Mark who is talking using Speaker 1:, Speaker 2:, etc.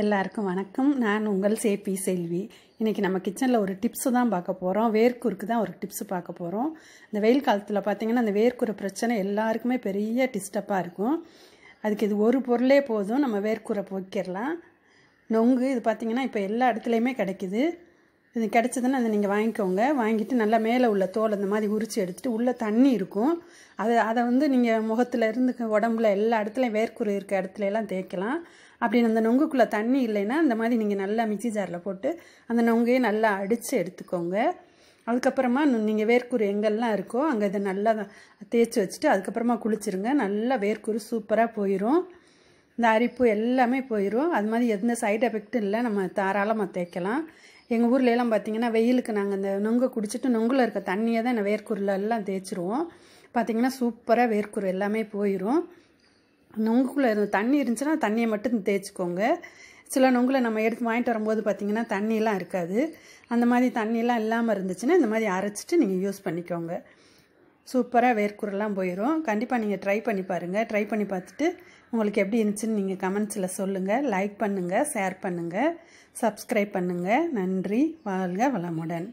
Speaker 1: எல்லாருக்கும் வணக்கம் நான் உங்கள் சேபி செல்வி இன்றைக்கி நம்ம கிச்சனில் ஒரு டிப்ஸு தான் பார்க்க போகிறோம் வேர்க்குறுக்கு தான் ஒரு டிப்ஸு பார்க்க போகிறோம் இந்த வெயில் காலத்தில் பார்த்திங்கன்னா அந்த வேர்க்குற பிரச்சனை எல்லாருக்குமே பெரிய டிஸ்டப்பாக இருக்கும் அதுக்கு இது ஒரு பொருளே போதும் நம்ம வேர்க்குரை போக்கிடலாம் நொங்கு இது பார்த்திங்கன்னா இப்போ எல்லா இடத்துலையுமே கிடைக்கிது இது கிடச்சதுன்னா அதை நீங்கள் வாங்கிக்கோங்க வாங்கிட்டு நல்லா மேலே உள்ள தோல் அந்த மாதிரி உரித்து எடுத்துகிட்டு உள்ளே தண்ணி இருக்கும் அதை அதை வந்து நீங்கள் முகத்தில் இருந்து உடம்புல எல்லா இடத்துலையும் வேர்க்குரு இருக்க இடத்துல எல்லாம் தேய்க்கலாம் அப்படி அந்த நொங்குக்குள்ளே தண்ணி இல்லைன்னா அந்த மாதிரி நீங்கள் நல்லா மிக்சி ஜாரில் போட்டு அந்த நொங்கையே நல்லா அடித்து எடுத்துக்கோங்க அதுக்கப்புறமா நீங்கள் வேர்க்குறு எங்கெல்லாம் இருக்கோ அங்கே இதை நல்லா தேய்ச்சி வச்சுட்டு அதுக்கப்புறமா குளிச்சுருங்க நல்லா வேர்க்குறு சூப்பராக போயிடும் இந்த அரிப்பு எல்லாமே போயிடும் அது மாதிரி எந்த சைடு எஃபெக்ட்டும் இல்லை நம்ம தாராளமாக தேய்க்கலாம் எங்கள் ஊர்லெலாம் பார்த்திங்கன்னா வெயிலுக்கு நாங்கள் அந்த நொங்கை குடிச்சிட்டு நொங்கில் இருக்க தண்ணியை தான் நான் வேர்க்குருலெல்லாம் தேய்ச்சிருவோம் பார்த்திங்கன்னா சூப்பராக வேர்க்குரு எல்லாமே போயிடும் நொங்குக்குள்ளே இருந்த தண்ணி இருந்துச்சுன்னா தண்ணியை மட்டும் தேய்ச்சிக்கோங்க சில நொங்கில் நம்ம எடுத்து வாங்கிட்டு வரும்போது பார்த்திங்கன்னா தண்ணியெலாம் இருக்காது அந்த மாதிரி தண்ணியெலாம் இல்லாமல் இருந்துச்சுன்னா இந்த மாதிரி அரைச்சிட்டு நீங்கள் யூஸ் பண்ணிக்கோங்க சூப்பராக வேர்க்குரெல்லாம் போயிடும் கண்டிப்பாக நீங்கள் ட்ரை பண்ணி பாருங்கள் ட்ரை பண்ணி பார்த்துட்டு உங்களுக்கு எப்படி இருந்துச்சுன்னு நீங்கள் கமெண்ட்ஸில் சொல்லுங்கள் லைக் பண்ணுங்கள் ஷேர் பண்ணுங்கள் சப்ஸ்கிரைப் பண்ணுங்கள் நன்றி வாழ்க வளமுடன்